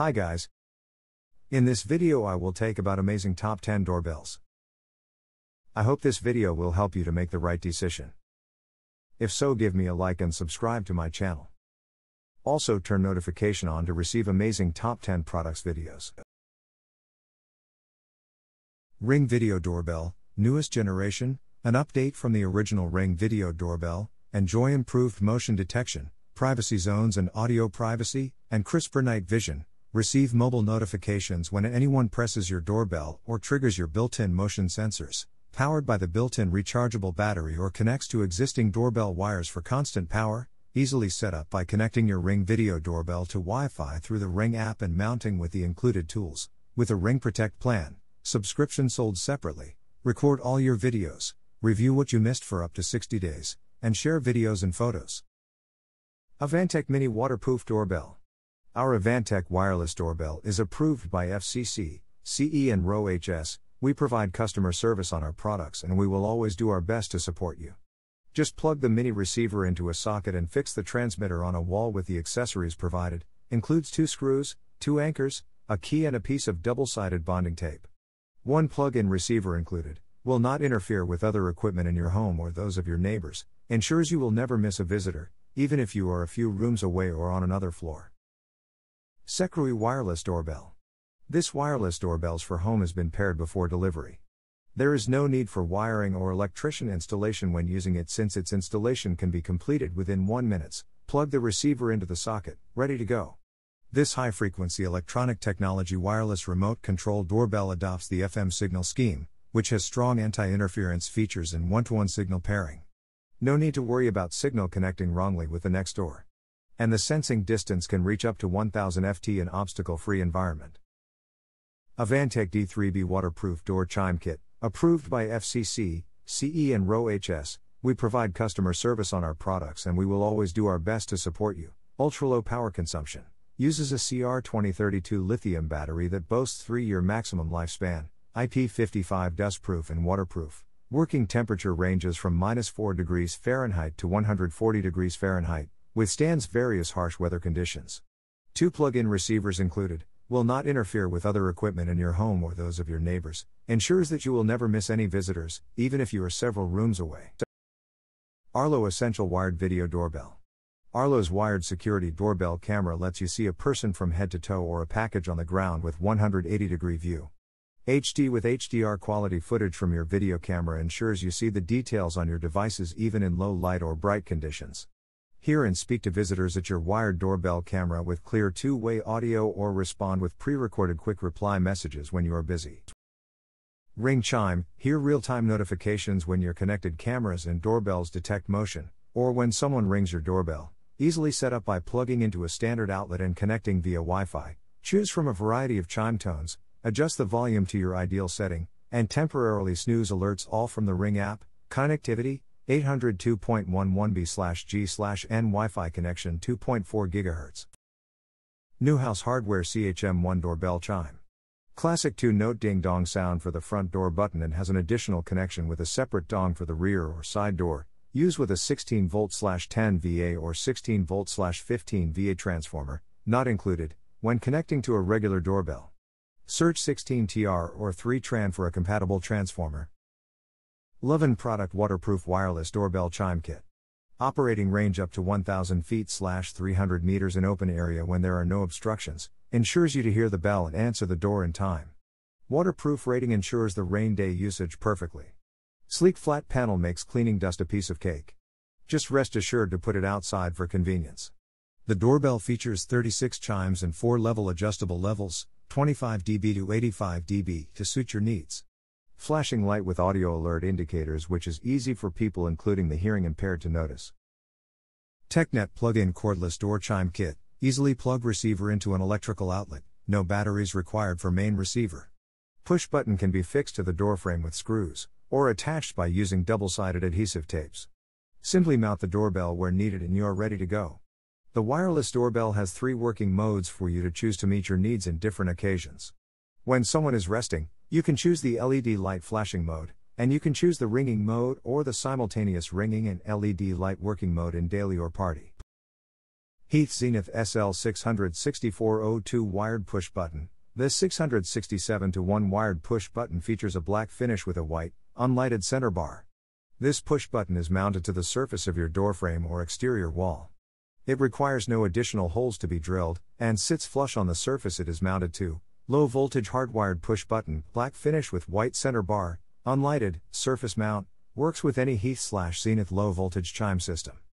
Hi guys. In this video I will take about amazing top 10 doorbells. I hope this video will help you to make the right decision. If so give me a like and subscribe to my channel. Also turn notification on to receive amazing top 10 products videos. Ring Video Doorbell, newest generation, an update from the original Ring Video Doorbell, enjoy improved motion detection, privacy zones and audio privacy, and crisper night vision, receive mobile notifications when anyone presses your doorbell or triggers your built in motion sensors, powered by the built in rechargeable battery or connects to existing doorbell wires for constant power, easily set up by connecting your Ring video doorbell to Wi Fi through the Ring app and mounting with the included tools, with a Ring Protect plan, subscription sold separately, record all your videos, review what you missed for up to 60 days, and share videos and photos. Avantech Mini Waterproof Doorbell our Avantech wireless doorbell is approved by FCC, CE, and RoHS. We provide customer service on our products and we will always do our best to support you. Just plug the mini receiver into a socket and fix the transmitter on a wall with the accessories provided, includes two screws, two anchors, a key, and a piece of double sided bonding tape. One plug in receiver included, will not interfere with other equipment in your home or those of your neighbors, ensures you will never miss a visitor, even if you are a few rooms away or on another floor. Sekrui Wireless Doorbell. This wireless doorbells for home has been paired before delivery. There is no need for wiring or electrician installation when using it since its installation can be completed within 1 minutes. Plug the receiver into the socket, ready to go. This high frequency electronic technology wireless remote control doorbell adopts the FM signal scheme, which has strong anti interference features and one to one signal pairing. No need to worry about signal connecting wrongly with the next door and the sensing distance can reach up to 1000 ft in obstacle-free environment. Avantech D3B waterproof door chime kit, approved by FCC, CE and RoHS. We provide customer service on our products and we will always do our best to support you. Ultra low power consumption. Uses a CR2032 lithium battery that boasts 3-year maximum lifespan, IP55 dustproof and waterproof. Working temperature ranges from minus 4 degrees Fahrenheit to 140 degrees Fahrenheit withstands various harsh weather conditions. Two plug in receivers included, will not interfere with other equipment in your home or those of your neighbors, ensures that you will never miss any visitors, even if you are several rooms away. Arlo Essential Wired Video Doorbell Arlo's wired security doorbell camera lets you see a person from head to toe or a package on the ground with 180 degree view. HD with HDR quality footage from your video camera ensures you see the details on your devices even in low light or bright conditions. Hear and speak to visitors at your wired doorbell camera with clear two way audio or respond with pre recorded quick reply messages when you are busy. Ring chime, hear real time notifications when your connected cameras and doorbells detect motion, or when someone rings your doorbell, easily set up by plugging into a standard outlet and connecting via Wi Fi. Choose from a variety of chime tones, adjust the volume to your ideal setting, and temporarily snooze alerts all from the Ring app, connectivity, 802.11b G N Wi Fi connection 2.4 GHz. Newhouse Hardware CHM1 doorbell chime. Classic 2 note ding dong sound for the front door button and has an additional connection with a separate dong for the rear or side door, Use with a 16 volt 10 VA or 16 volt 15 VA transformer, not included, when connecting to a regular doorbell. Search 16TR or 3TRAN for a compatible transformer. Lovin product waterproof wireless doorbell chime kit. Operating range up to 1000 feet slash 300 meters in open area when there are no obstructions, ensures you to hear the bell and answer the door in time. Waterproof rating ensures the rain day usage perfectly. Sleek flat panel makes cleaning dust a piece of cake. Just rest assured to put it outside for convenience. The doorbell features 36 chimes and 4 level adjustable levels, 25 dB to 85 dB to suit your needs flashing light with audio alert indicators, which is easy for people, including the hearing impaired, to notice. TechNet plug in cordless door chime kit, easily plug receiver into an electrical outlet, no batteries required for main receiver. Push button can be fixed to the doorframe with screws, or attached by using double sided adhesive tapes. Simply mount the doorbell where needed and you are ready to go. The wireless doorbell has three working modes for you to choose to meet your needs in different occasions. When someone is resting, you can choose the LED light flashing mode, and you can choose the ringing mode or the simultaneous ringing and LED light working mode in daily or party. Heath Zenith SL66402 wired push button. This 667 to 1 wired push button features a black finish with a white, unlighted center bar. This push button is mounted to the surface of your doorframe or exterior wall. It requires no additional holes to be drilled, and sits flush on the surface it is mounted to, Low voltage hardwired push button, black finish with white center bar, unlighted, surface mount, works with any Heath slash Zenith low voltage chime system.